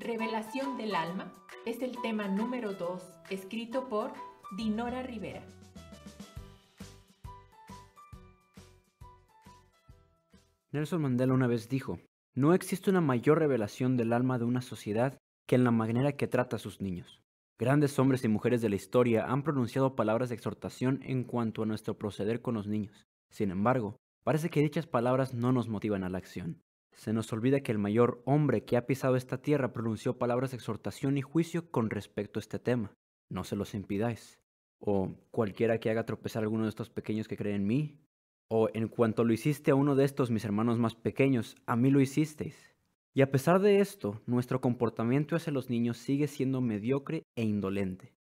Revelación del alma es el tema número 2, escrito por Dinora Rivera. Nelson Mandela una vez dijo, no existe una mayor revelación del alma de una sociedad que en la manera que trata a sus niños. Grandes hombres y mujeres de la historia han pronunciado palabras de exhortación en cuanto a nuestro proceder con los niños. Sin embargo, parece que dichas palabras no nos motivan a la acción se nos olvida que el mayor hombre que ha pisado esta tierra pronunció palabras de exhortación y juicio con respecto a este tema. No se los impidáis. O cualquiera que haga tropezar a alguno de estos pequeños que creen en mí. O en cuanto lo hiciste a uno de estos mis hermanos más pequeños, a mí lo hicisteis. Y a pesar de esto, nuestro comportamiento hacia los niños sigue siendo mediocre e indolente.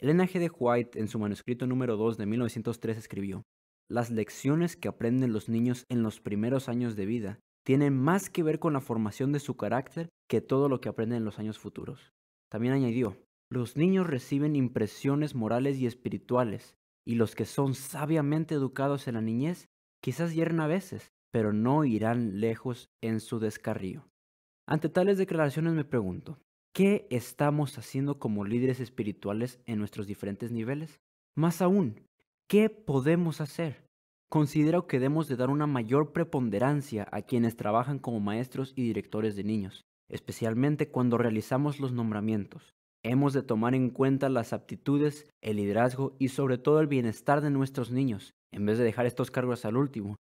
Elena G. de White, en su manuscrito número 2 de 1903, escribió, Las lecciones que aprenden los niños en los primeros años de vida tienen más que ver con la formación de su carácter que todo lo que aprenden en los años futuros. También añadió, los niños reciben impresiones morales y espirituales, y los que son sabiamente educados en la niñez quizás hieren a veces, pero no irán lejos en su descarrío. Ante tales declaraciones me pregunto, ¿qué estamos haciendo como líderes espirituales en nuestros diferentes niveles? Más aún, ¿qué podemos hacer? considero que debemos de dar una mayor preponderancia a quienes trabajan como maestros y directores de niños, especialmente cuando realizamos los nombramientos. Hemos de tomar en cuenta las aptitudes, el liderazgo y sobre todo el bienestar de nuestros niños, en vez de dejar estos cargos al último,